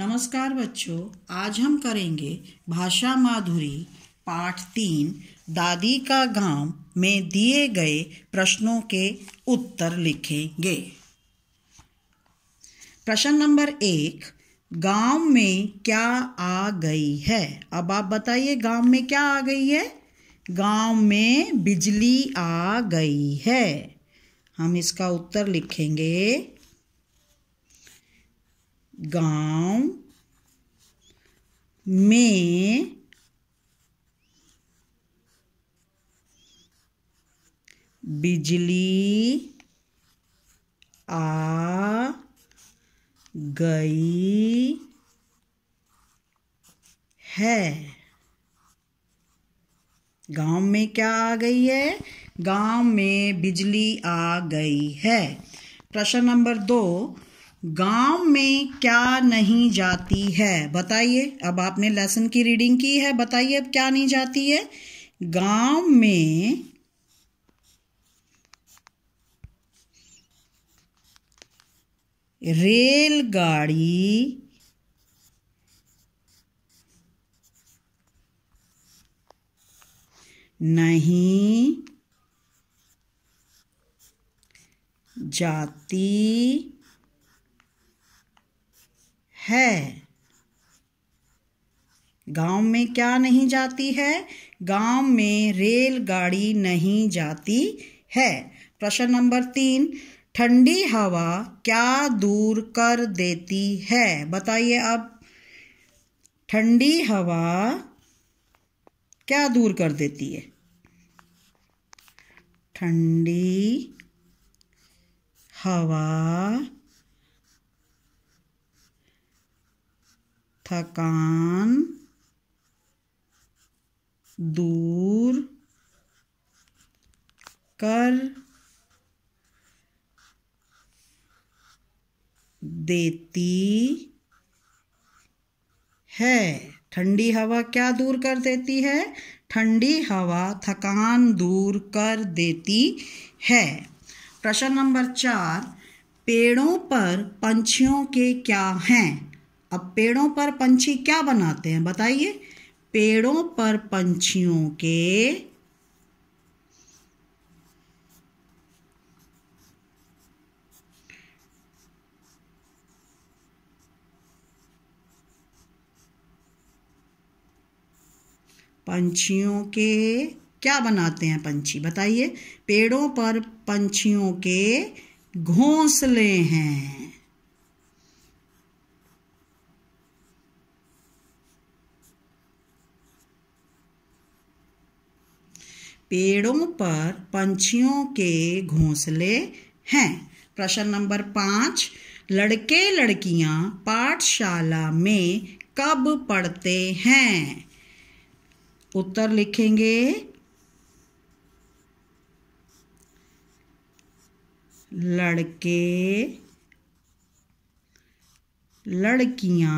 नमस्कार बच्चों आज हम करेंगे भाषा माधुरी पाठ तीन दादी का गांव में दिए गए प्रश्नों के उत्तर लिखेंगे प्रश्न नंबर एक गांव में क्या आ गई है अब आप बताइए गांव में क्या आ गई है गांव में बिजली आ गई है हम इसका उत्तर लिखेंगे गांव में बिजली आ गई है गांव में क्या आ गई है गांव में बिजली आ गई है प्रश्न नंबर दो गांव में क्या नहीं जाती है बताइए अब आपने लेसन की रीडिंग की है बताइए अब क्या नहीं जाती है गांव में रेलगाड़ी नहीं जाती है गांव में क्या नहीं जाती है गांव में रेलगाड़ी नहीं जाती है प्रश्न नंबर तीन ठंडी हवा क्या दूर कर देती है बताइए अब ठंडी हवा क्या दूर कर देती है ठंडी हवा थकान दूर कर देती है ठंडी हवा क्या दूर कर देती है ठंडी हवा थकान दूर कर देती है प्रश्न नंबर चार पेड़ों पर पंछियों के क्या हैं अब पेड़ों पर पंछी क्या बनाते हैं बताइए पेड़ों पर पंछियों के पंछियों के क्या बनाते हैं पंछी बताइए पेड़ों पर पंछियों के घोंसले हैं पेड़ों पर पंछियों के घोंसले हैं प्रश्न नंबर पाँच लड़के लड़कियां पाठशाला में कब पढ़ते हैं उत्तर लिखेंगे लड़के लड़कियां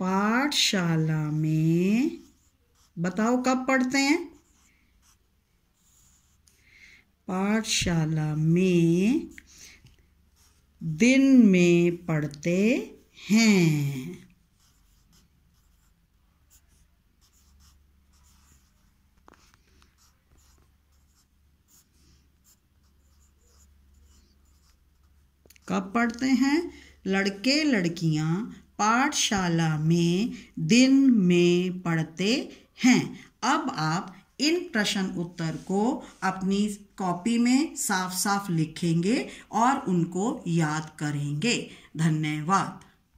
पाठशाला में बताओ कब पढ़ते हैं पाठशाला में दिन में पढ़ते हैं कब पढ़ते हैं लड़के लड़कियां पाठशाला में दिन में पढ़ते हैं अब आप इन प्रश्न उत्तर को अपनी कॉपी में साफ साफ लिखेंगे और उनको याद करेंगे धन्यवाद